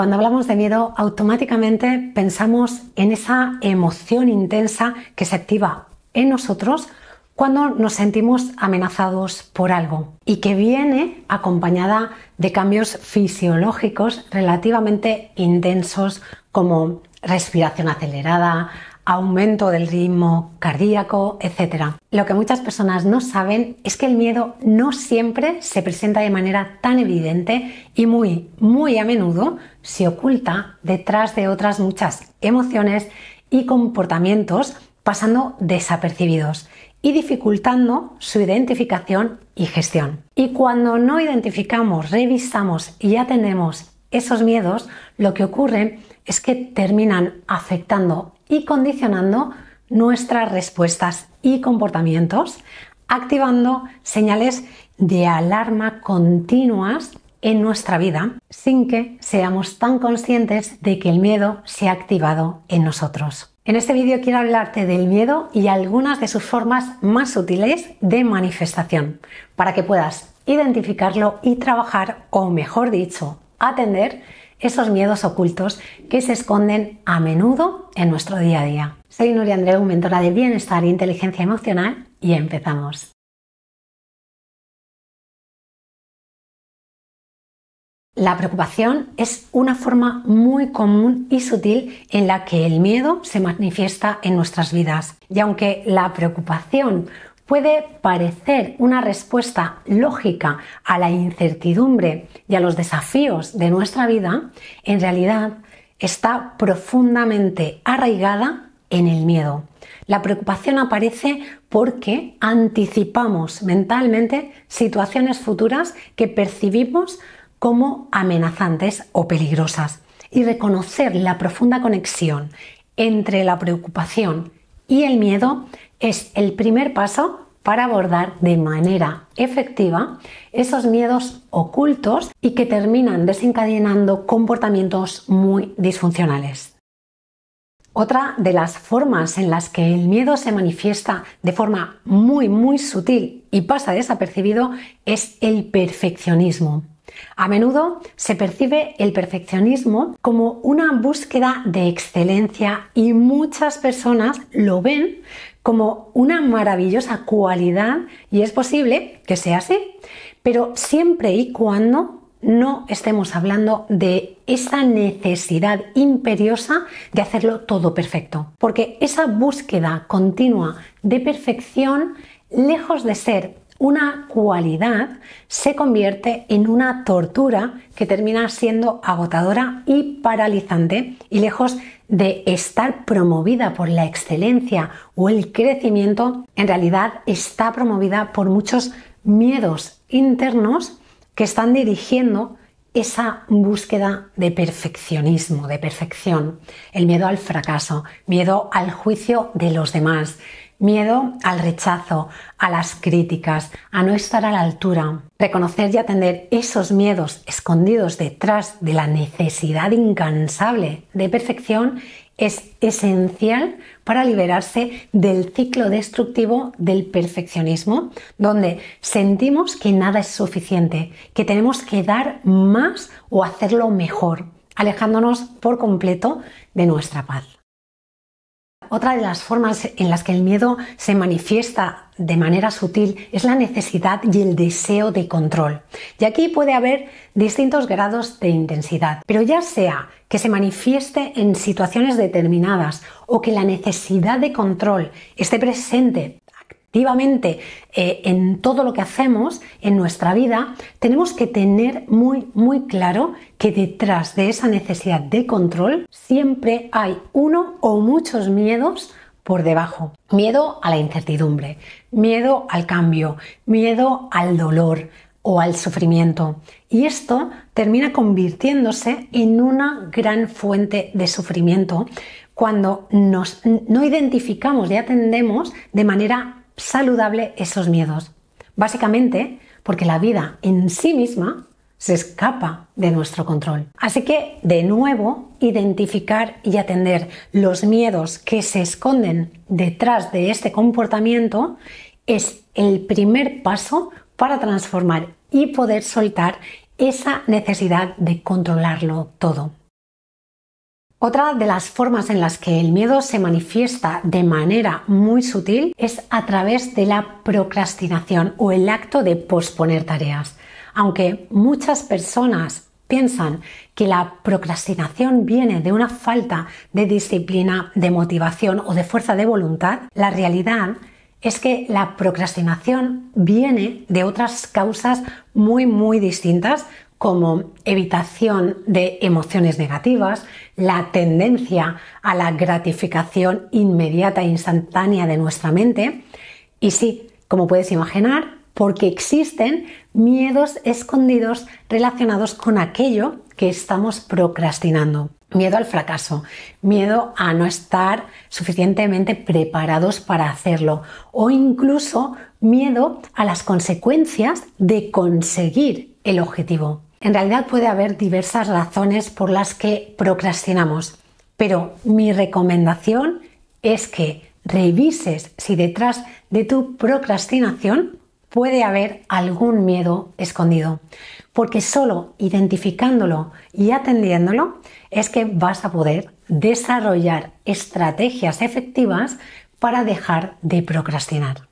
Cuando hablamos de miedo, automáticamente pensamos en esa emoción intensa que se activa en nosotros cuando nos sentimos amenazados por algo y que viene acompañada de cambios fisiológicos relativamente intensos como respiración acelerada, aumento del ritmo cardíaco, etc. Lo que muchas personas no saben es que el miedo no siempre se presenta de manera tan evidente y muy, muy a menudo se oculta detrás de otras muchas emociones y comportamientos pasando desapercibidos y dificultando su identificación y gestión. Y cuando no identificamos, revisamos y atendemos esos miedos lo que ocurre es que terminan afectando y condicionando nuestras respuestas y comportamientos, activando señales de alarma continuas en nuestra vida sin que seamos tan conscientes de que el miedo se ha activado en nosotros. En este vídeo quiero hablarte del miedo y algunas de sus formas más útiles de manifestación, para que puedas identificarlo y trabajar, o mejor dicho, atender esos miedos ocultos que se esconden a menudo en nuestro día a día. Soy Nuria Andreu, mentora de bienestar e inteligencia emocional y empezamos. La preocupación es una forma muy común y sutil en la que el miedo se manifiesta en nuestras vidas. Y aunque la preocupación puede parecer una respuesta lógica a la incertidumbre y a los desafíos de nuestra vida, en realidad está profundamente arraigada en el miedo. La preocupación aparece porque anticipamos mentalmente situaciones futuras que percibimos como amenazantes o peligrosas. Y reconocer la profunda conexión entre la preocupación y el miedo es el primer paso para abordar de manera efectiva esos miedos ocultos y que terminan desencadenando comportamientos muy disfuncionales. Otra de las formas en las que el miedo se manifiesta de forma muy muy sutil y pasa desapercibido es el perfeccionismo. A menudo se percibe el perfeccionismo como una búsqueda de excelencia y muchas personas lo ven como una maravillosa cualidad y es posible que sea así, pero siempre y cuando no estemos hablando de esa necesidad imperiosa de hacerlo todo perfecto, porque esa búsqueda continua de perfección, lejos de ser una cualidad se convierte en una tortura que termina siendo agotadora y paralizante y lejos de estar promovida por la excelencia o el crecimiento, en realidad está promovida por muchos miedos internos que están dirigiendo esa búsqueda de perfeccionismo, de perfección, el miedo al fracaso, miedo al juicio de los demás, Miedo al rechazo, a las críticas, a no estar a la altura. Reconocer y atender esos miedos escondidos detrás de la necesidad incansable de perfección es esencial para liberarse del ciclo destructivo del perfeccionismo, donde sentimos que nada es suficiente, que tenemos que dar más o hacerlo mejor, alejándonos por completo de nuestra paz. Otra de las formas en las que el miedo se manifiesta de manera sutil es la necesidad y el deseo de control. Y aquí puede haber distintos grados de intensidad, pero ya sea que se manifieste en situaciones determinadas o que la necesidad de control esté presente Efectivamente, eh, en todo lo que hacemos en nuestra vida, tenemos que tener muy, muy claro que detrás de esa necesidad de control siempre hay uno o muchos miedos por debajo. Miedo a la incertidumbre, miedo al cambio, miedo al dolor o al sufrimiento. Y esto termina convirtiéndose en una gran fuente de sufrimiento cuando nos, no identificamos y atendemos de manera saludable esos miedos. Básicamente porque la vida en sí misma se escapa de nuestro control. Así que, de nuevo, identificar y atender los miedos que se esconden detrás de este comportamiento es el primer paso para transformar y poder soltar esa necesidad de controlarlo todo. Otra de las formas en las que el miedo se manifiesta de manera muy sutil es a través de la procrastinación o el acto de posponer tareas. Aunque muchas personas piensan que la procrastinación viene de una falta de disciplina, de motivación o de fuerza de voluntad, la realidad es que la procrastinación viene de otras causas muy muy distintas como evitación de emociones negativas, la tendencia a la gratificación inmediata e instantánea de nuestra mente. Y sí, como puedes imaginar, porque existen miedos escondidos relacionados con aquello que estamos procrastinando. Miedo al fracaso, miedo a no estar suficientemente preparados para hacerlo o incluso miedo a las consecuencias de conseguir el objetivo. En realidad puede haber diversas razones por las que procrastinamos, pero mi recomendación es que revises si detrás de tu procrastinación puede haber algún miedo escondido, porque solo identificándolo y atendiéndolo es que vas a poder desarrollar estrategias efectivas para dejar de procrastinar.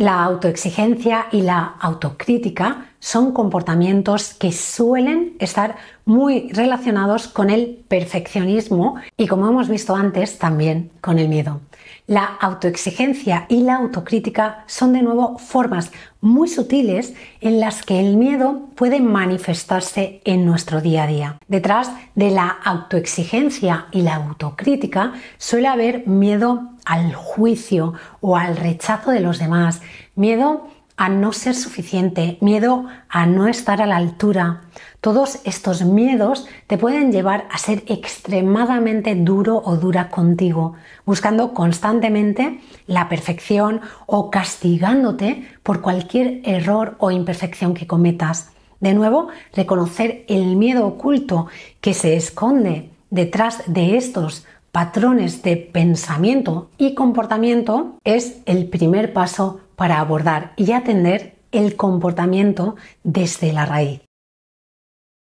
La autoexigencia y la autocrítica son comportamientos que suelen estar muy relacionados con el perfeccionismo y, como hemos visto antes, también con el miedo. La autoexigencia y la autocrítica son de nuevo formas muy sutiles en las que el miedo puede manifestarse en nuestro día a día. Detrás de la autoexigencia y la autocrítica suele haber miedo al juicio o al rechazo de los demás, miedo a no ser suficiente, miedo a no estar a la altura. Todos estos miedos te pueden llevar a ser extremadamente duro o dura contigo, buscando constantemente la perfección o castigándote por cualquier error o imperfección que cometas. De nuevo, reconocer el miedo oculto que se esconde detrás de estos patrones de pensamiento y comportamiento es el primer paso para abordar y atender el comportamiento desde la raíz.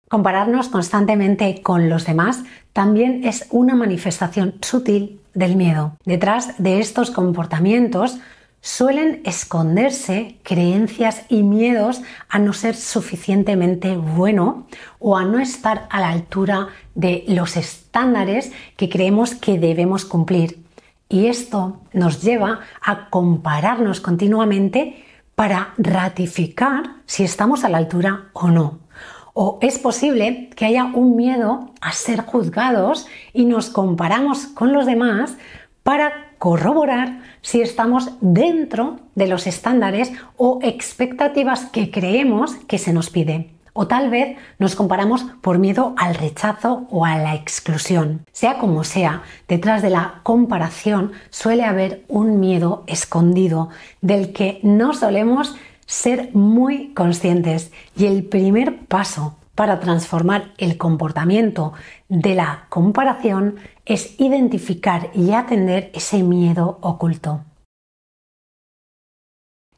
Compararnos constantemente con los demás también es una manifestación sutil del miedo. Detrás de estos comportamientos suelen esconderse creencias y miedos a no ser suficientemente bueno o a no estar a la altura de los estándares que creemos que debemos cumplir. Y esto nos lleva a compararnos continuamente para ratificar si estamos a la altura o no. O es posible que haya un miedo a ser juzgados y nos comparamos con los demás para corroborar si estamos dentro de los estándares o expectativas que creemos que se nos pide. O tal vez nos comparamos por miedo al rechazo o a la exclusión. Sea como sea, detrás de la comparación suele haber un miedo escondido del que no solemos ser muy conscientes. Y el primer paso para transformar el comportamiento de la comparación es identificar y atender ese miedo oculto.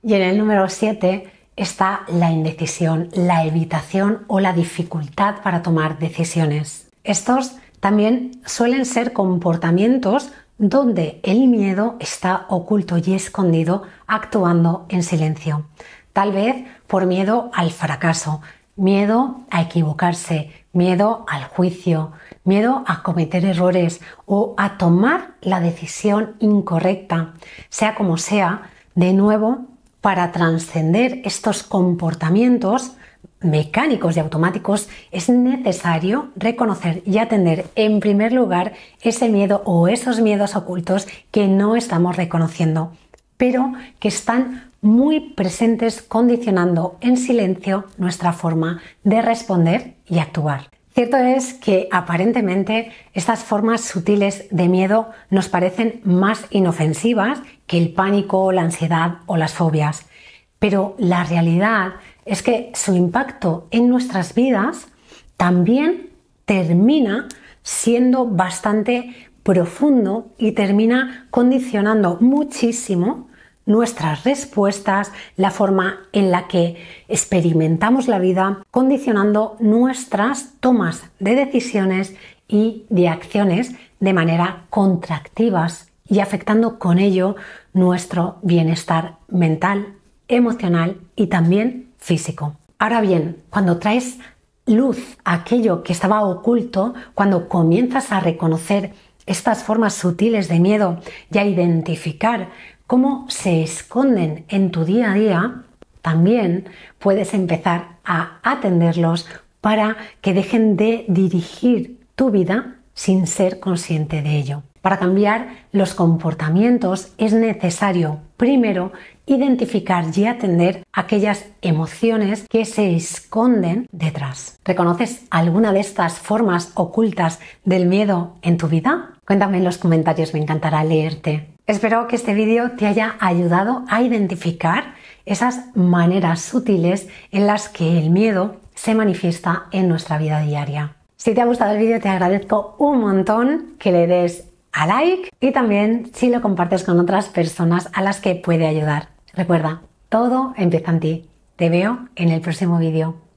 Y en el número 7 está la indecisión, la evitación o la dificultad para tomar decisiones. Estos también suelen ser comportamientos donde el miedo está oculto y escondido actuando en silencio, tal vez por miedo al fracaso, miedo a equivocarse, miedo al juicio, miedo a cometer errores o a tomar la decisión incorrecta, sea como sea, de nuevo, para trascender estos comportamientos mecánicos y automáticos, es necesario reconocer y atender en primer lugar ese miedo o esos miedos ocultos que no estamos reconociendo, pero que están muy presentes condicionando en silencio nuestra forma de responder y actuar. Cierto es que aparentemente estas formas sutiles de miedo nos parecen más inofensivas que el pánico, la ansiedad o las fobias, pero la realidad es que su impacto en nuestras vidas también termina siendo bastante profundo y termina condicionando muchísimo nuestras respuestas, la forma en la que experimentamos la vida, condicionando nuestras tomas de decisiones y de acciones de manera contractivas y afectando con ello nuestro bienestar mental, emocional y también físico. Ahora bien, cuando traes luz a aquello que estaba oculto, cuando comienzas a reconocer estas formas sutiles de miedo y a identificar cómo se esconden en tu día a día, también puedes empezar a atenderlos para que dejen de dirigir tu vida sin ser consciente de ello. Para cambiar los comportamientos es necesario primero identificar y atender aquellas emociones que se esconden detrás. ¿Reconoces alguna de estas formas ocultas del miedo en tu vida? Cuéntame en los comentarios, me encantará leerte. Espero que este vídeo te haya ayudado a identificar esas maneras sutiles en las que el miedo se manifiesta en nuestra vida diaria. Si te ha gustado el vídeo te agradezco un montón que le des a like y también si lo compartes con otras personas a las que puede ayudar. Recuerda, todo empieza en ti. Te veo en el próximo vídeo.